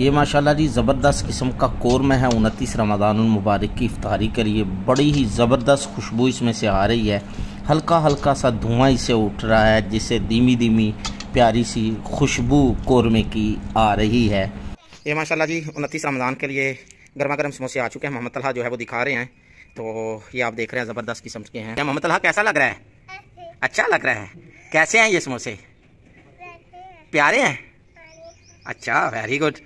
ये माशाल्लाह जी ज़बरदस्त किस्म का कौरमा है उनतीस रमदान मुबारक की इफ्तारी के लिए बड़ी ही ज़बरदस्त खुशबू इसमें से आ रही है हल्का हल्का सा धुआं इसे उठ रहा है जिससे धीमी धीमी प्यारी सी खुशबू कौरमे की आ रही है ये माशाला जी उनतीस रमज़ान के लिए गर्मा गर्म समोसे आ चुके हैं मोहम्मद तला जो है वो दिखा रहे हैं तो ये आप देख रहे हैं ज़बरदस्त किस्म के हैं मोहम्मद तला कैसा लग रहा है अच्छा लग रहा है कैसे हैं ये समोसे प्यारे हैं अच्छा वेरी गुड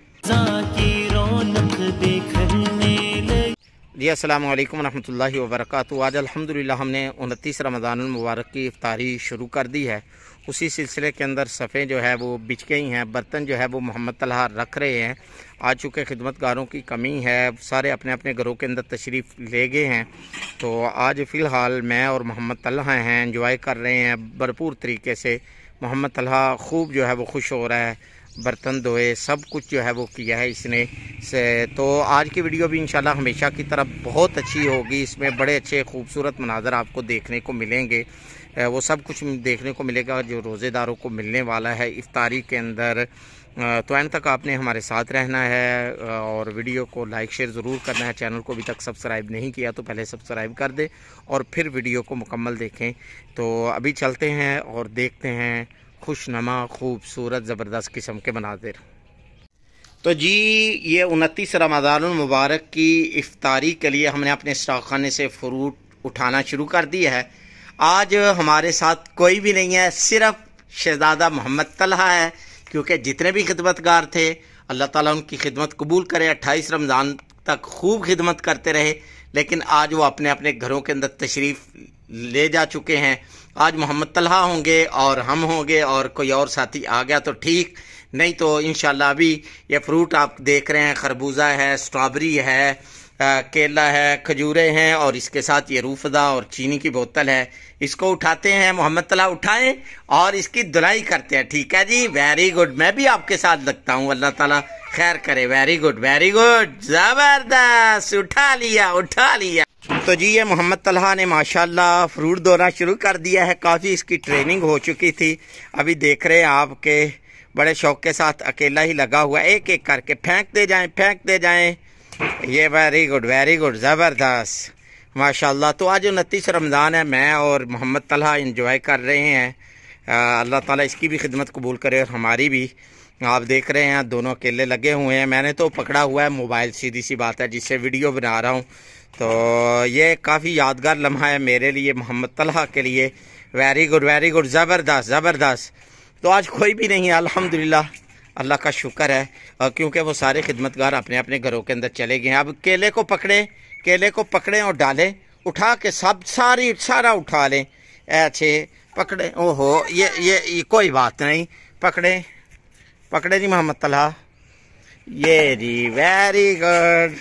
जी असल वरहमल वर्क आज अल्हम्दुलिल्लाह हमने उनतीस रमज़ान मुबारक की इफ्तारी शुरू कर दी है उसी सिलसिले के अंदर सफ़ें जो है वो बिछ गई हैं बर्तन जो है वो मोहम्मद तलहा रख रहे हैं आज चूँकि खिदमतगारों की कमी है सारे अपने अपने घरों के अंदर तशरीफ़ ले गए हैं तो आज फ़िलहाल मैं और मोहम्मद तलहा हैं इंजॉय कर रहे हैं भरपूर तरीके से मोहम्मद तलहा खूब जो है वो खुश हो रहा है बर्तन धोए सब कुछ जो है वो किया है इसने से तो आज की वीडियो भी इंशाल्लाह हमेशा की तरह बहुत अच्छी होगी इसमें बड़े अच्छे खूबसूरत मनाजर आपको देखने को मिलेंगे वो सब कुछ देखने को मिलेगा जो रोज़ेदारों को मिलने वाला है इफ्तारी के अंदर तो एंड तक आपने हमारे साथ रहना है और वीडियो को लाइक शेयर ज़रूर करना है चैनल को अभी तक सब्सक्राइब नहीं किया तो पहले सब्सक्राइब कर दें और फिर वीडियो को मुकम्मल देखें तो अभी चलते हैं और देखते हैं खुशनुमा खूबसूरत ज़बरदस्त किस्म के मनाजिर तो जी ये उनतीस रमज़ानमबारक की इफ़ारी के लिए हमने अपने स्टॉक खाने से फ्रूट उठाना शुरू कर दिया है आज हमारे साथ कोई भी नहीं है सिर्फ शहजादा मोहम्मद तलहा है क्योंकि जितने भी खिदमतगार थे अल्लाह ताला उनकी खिदमत कबूल करे अट्ठाईस रमज़ान तक खूब खिदमत करते रहे लेकिन आज वो अपने अपने घरों के अंदर तशरीफ़ ले जा चुके हैं आज मोहम्मद तलहा होंगे और हम होंगे और कोई और साथी आ गया तो ठीक नहीं तो इन अभी ये फ्रूट आप देख रहे हैं खरबूजा है स्ट्रॉबेरी है केला है खजूरें हैं और इसके साथ ये रूफदा और चीनी की बोतल है इसको उठाते हैं मोहम्मद तला उठाएं और इसकी धुलाई करते हैं ठीक है जी वेरी गुड मैं भी आपके साथ लगता हूँ अल्लाह ताला खैर करे वेरी गुड वेरी गुड ज़बरदस्त उठा लिया उठा लिया तो जी ये मोहम्मद तलहा ने माशाल्लाह फ्रूट धोना शुरू कर दिया है काफ़ी इसकी ट्रेनिंग हो चुकी थी अभी देख रहे हैं आपके बड़े शौक के साथ अकेला ही लगा हुआ एक एक करके फेंक दे जाएं फेंक दे जाएं ये वेरी गुड वेरी गुड ज़बरदस्त माशाल्लाह तो आज उनतीस रमज़ान है मैं और मोहम्मद तलहा इंजॉय कर रहे हैं अल्लाह ताला इसकी भी खिदमत कबूल करे और हमारी भी आप देख रहे हैं दोनों अकेले लगे हुए हैं मैंने तो पकड़ा हुआ है मोबाइल सीधी सी बात है जिससे वीडियो बना रहा हूँ तो ये काफ़ी यादगार लम्हा है मेरे लिए मोहम्मद तलहा के लिए वेरी गुड वेरी गुड ज़बरदस्त ज़बरदस्त तो आज कोई भी नहीं है अलहमदिल्ला अल्लाह का शुक्र है क्योंकि वो सारे खिदमतगार अपने अपने घरों के अंदर चले गए हैं अब केले को पकड़ें केले को पकड़ें और डालें उठा के सब सारी सारा उठा लें ऐसे पकड़े ओहो ये ये, ये कोई बात नहीं पकड़े पकड़े जी मोहम्मद तला ये जी वेरी गुड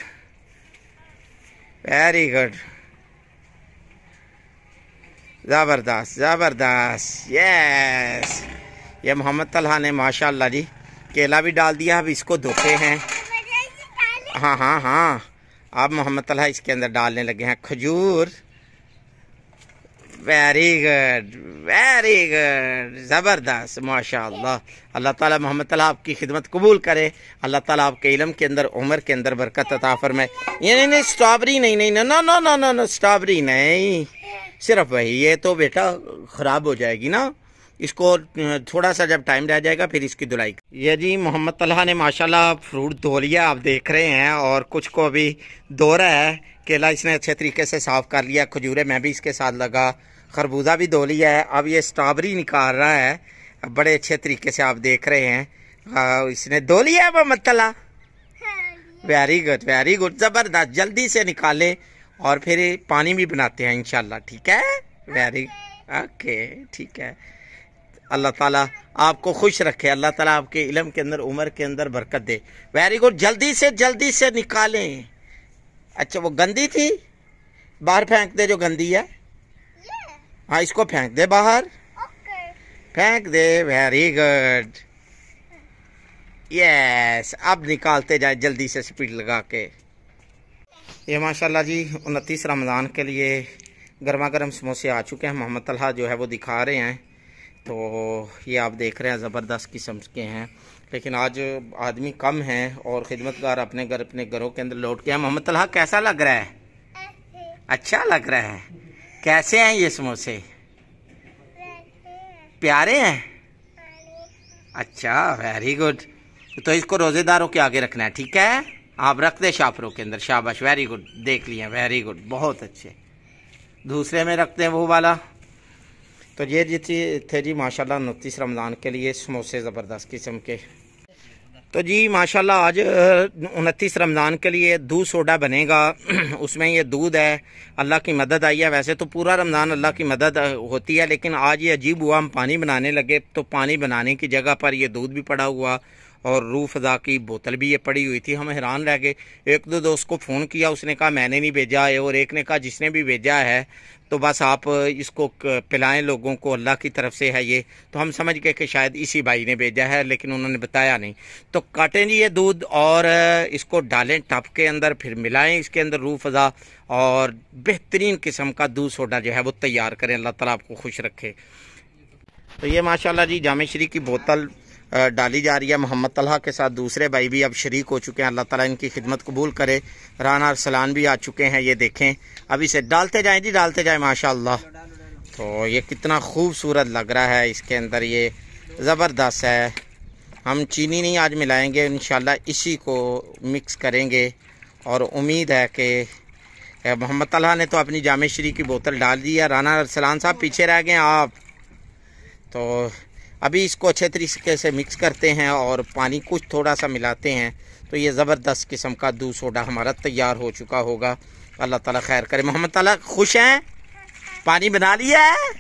वेरी गुड ज़बरदस्त ज़बरदस्त यस ये मोहम्मद तला ने माशाल्लाह जी केला भी डाल दिया अब इसको धोखे हैं हाँ हाँ हाँ अब मोहम्मद तला इसके अंदर डालने लगे हैं खजूर वेरी गुड वेरी गुड ज़बरदस्त माशा अल्लाह ताला मोहम्मद तला आपकी खिदमत कबूल करे अल्लाह ताला आपके इलम के अंदर उम्र के अंदर बरकत अता फरमाए ये नहीं नहीं स्ट्रॉबेरी नहीं नहीं ना no no no no strawberry नहीं सिर्फ वही ये तो बेटा ख़राब हो जाएगी ना इसको थोड़ा सा जब टाइम रह जाएगा फिर इसकी धुलाई ये जी मोहम्मद तलहा ने माशाल्लाह फ्रूट धो लिया आप देख रहे हैं और कुछ को अभी धो रहा है केला इसने अच्छे तरीके से साफ़ कर लिया खजूरे मैं भी इसके साथ लगा खरबूजा भी धो लिया है अब ये स्ट्रॉबेरी निकाल रहा है बड़े अच्छे तरीके से आप देख रहे हैं आ, इसने धो लिया है मोहम्मद तला वेरी गुड वेरी गुड ज़बरदस्त जल्दी से निकाले और फिर पानी भी बनाते हैं इनशाला ठीक है वेरी ओके ठीक है अल्लाह ताला आपको खुश रखे अल्लाह ताला आपके इलम के अंदर उम्र के अंदर बरकत दे वेरी गुड जल्दी से जल्दी से निकालें अच्छा वो गंदी थी बाहर फेंक दे जो गंदी है हाँ इसको फेंक दे बाहर फेंक दे वेरी गुड यस अब निकालते जाए जल्दी से स्पीड लगा के ये माशाल्लाह जी उनतीस रमज़ान के लिए गर्मा गर्म समोसे आ चुके हैं मोहम्मद तलहा जो है वो दिखा रहे हैं तो ये आप देख रहे हैं ज़बरदस्त किस्म के हैं लेकिन आज आदमी कम हैं और ख़िदमतगार अपने घर गर, अपने घरों के अंदर लौट हैं मोहम्मद तला कैसा लग रहा है अच्छा लग रहा है कैसे हैं ये समोसे प्यारे हैं अच्छा वेरी गुड तो इसको रोज़ेदारों के आगे रखना है ठीक है आप रख दे शापरों के अंदर शाबाश वेरी गुड देख लिया वेरी गुड बहुत अच्छे दूसरे में रखते हैं वो वाला तो ये जी थी, थे जी माशाल्लाह उनतीस रमज़ान के लिए समोसे ज़बरदस्त किस्म के तो जी माशाल्लाह आज उनतीस रमज़ान के लिए दूध सोडा बनेगा उसमें ये दूध है अल्लाह की मदद आई है वैसे तो पूरा रमज़ान अल्लाह की मदद होती है लेकिन आज ये अजीब हुआ हम पानी बनाने लगे तो पानी बनाने की जगह पर यह दूध भी पड़ा हुआ और रू फ़ज़ा की बोतल भी ये पड़ी हुई थी हम हैरान रह गए एक दो दोस्त को फ़ोन किया उसने कहा मैंने नहीं भेजा है और एक ने कहा जिसने भी भेजा है तो बस आप इसको पिलाएं लोगों को अल्लाह की तरफ से है ये तो हम समझ गए कि शायद इसी भाई ने भेजा है लेकिन उन्होंने बताया नहीं तो काटें जी ये दूध और इसको डालें टप के अंदर फिर मिलाएं इसके अंदर रू फ़ज़ा और बेहतरीन किस्म का दूध सोडा जो है वो तैयार करें अल्लाह ताला आपको खुश रखे तो ये माशाल्लाह जी जामे श्री की बोतल डाली जा रही है मोहम्मद तलहा के साथ दूसरे भाई भी अब शरीक हो चुके हैं अल्लाह ताला इनकी खिदमत कबूल करे राना अरसलान भी आ चुके हैं ये देखें अब इसे डालते जाएं जी डालते जाएं माशाल्लाह तो ये कितना खूबसूरत लग रहा है इसके अंदर ये ज़बरदस्त है हम चीनी नहीं आज मिलाएंगे इन इसी को मिक्स करेंगे और उम्मीद है कि मोहम्मद तलहा ने तो अपनी जाम शरी की बोतल डाल दी है राना अरसलान साहब पीछे रह गए आप तो अभी इसको अच्छे तरीके से मिक्स करते हैं और पानी कुछ थोड़ा सा मिलाते हैं तो ये ज़बरदस्त किस्म का दूध सोडा हमारा तैयार हो चुका होगा अल्लाह ताला खैर करे मोहम्मद ताला खुश हैं पानी बना लिया है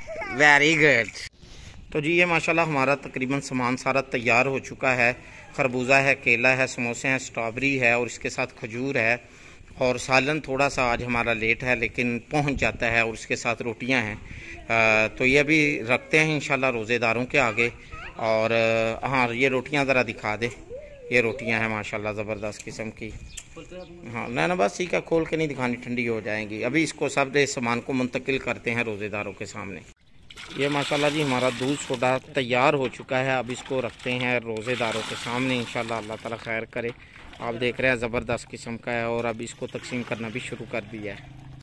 वेरी गुड तो जी ये माशाल्लाह हमारा तकरीबन सामान सारा तैयार हो चुका है खरबूजा है केला है समोसे हैं स्ट्रॉबेरी है और इसके साथ खजूर है और सालन थोड़ा सा आज हमारा लेट है लेकिन पहुंच जाता है और उसके साथ रोटियां हैं तो ये भी रखते हैं इन रोज़ेदारों के आगे और हाँ ये रोटियां ज़रा दिखा दे ये रोटियां हैं माशाल्लाह ज़बरदस्त किस्म की हाँ ना ना बस ठीक है खोल के नहीं दिखानी ठंडी हो जाएंगी अभी इसको सब सामान को मुंतकिल करते हैं रोज़ेदारों के सामने ये माशाल्लाह जी हमारा दूध सोडा तैयार हो चुका है अब इसको रखते हैं रोज़ेदारों के सामने इन अल्लाह ताला खैर करे आप देख रहे हैं ज़बरदस्त किस्म का है और अब इसको तकसीम करना भी शुरू कर दिया है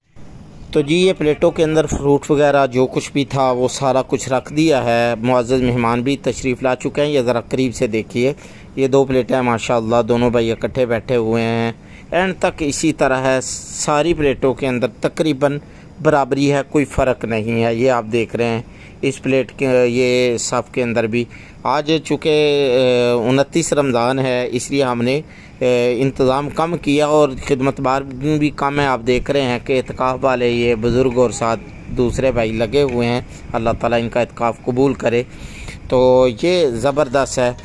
तो जी ये प्लेटों के अंदर फ्रूट वगैरह जो कुछ भी था वो सारा कुछ रख दिया है मुआज़ मेहमान भी तशरीफ़ ला चुके हैं ये ज़रा करीब से देखिए ये दो प्लेटें हैं दोनों भाई इकट्ठे बैठे हुए हैं एंड तक इसी तरह है सारी प्लेटों के अंदर तकरीबन बराबरी है कोई फ़र्क नहीं है ये आप देख रहे हैं इस प्लेट के ये सब के अंदर भी आज चूँकि उनतीस रमज़ान है इसलिए हमने इंतज़ाम कम किया और खिदमत बार भी कम है आप देख रहे हैं कि इतकाफ़ वाले ये बुज़ुर्ग और साथ दूसरे भाई लगे हुए हैं अल्लाह ताला इनका इतकाफ़ कबूल करे तो ये ज़बरदस्त है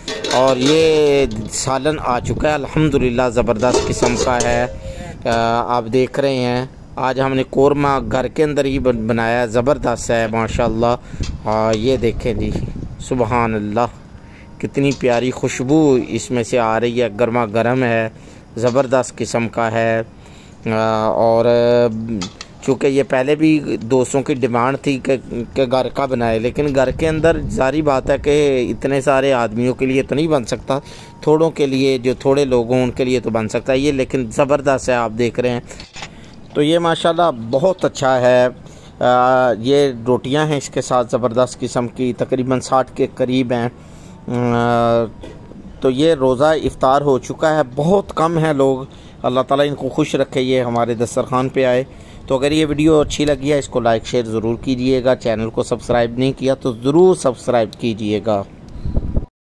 और ये सालन आ चुका है अल्हम्दुलिल्लाह ज़बरदस्त किस्म का है आप देख रहे हैं आज हमने कोरमा घर के अंदर ही बनाया ज़बरदस्त है माशाल्लाह हाँ ये देखें जी सुबहान अल्लाह कितनी प्यारी खुशबू इसमें से आ रही है गर्मा गर्म है ज़बरदस्त किस्म का है और चूँकि ये पहले भी दोस्तों की डिमांड थी कि घर का बनाए लेकिन घर के अंदर जारी बात है कि इतने सारे आदमियों के लिए तो नहीं बन सकता थोड़ों के लिए जो थोड़े लोग हों उनके लिए तो बन सकता है ये लेकिन ज़बरदस्त है आप देख रहे हैं तो ये माशाल्लाह बहुत अच्छा है आ, ये रोटियां हैं इसके साथ ज़बरदस्त किस्म की तकरीबन साठ के करीब हैं तो ये रोज़ा इफ़ार हो चुका है बहुत कम है लोग अल्लाह ताला इनको खुश रखे ये हमारे दस्तरखान पे आए तो अगर ये वीडियो अच्छी लगी है इसको लाइक शेयर ज़रूर कीजिएगा चैनल को सब्सक्राइब नहीं किया तो ज़रूर सब्सक्राइब कीजिएगा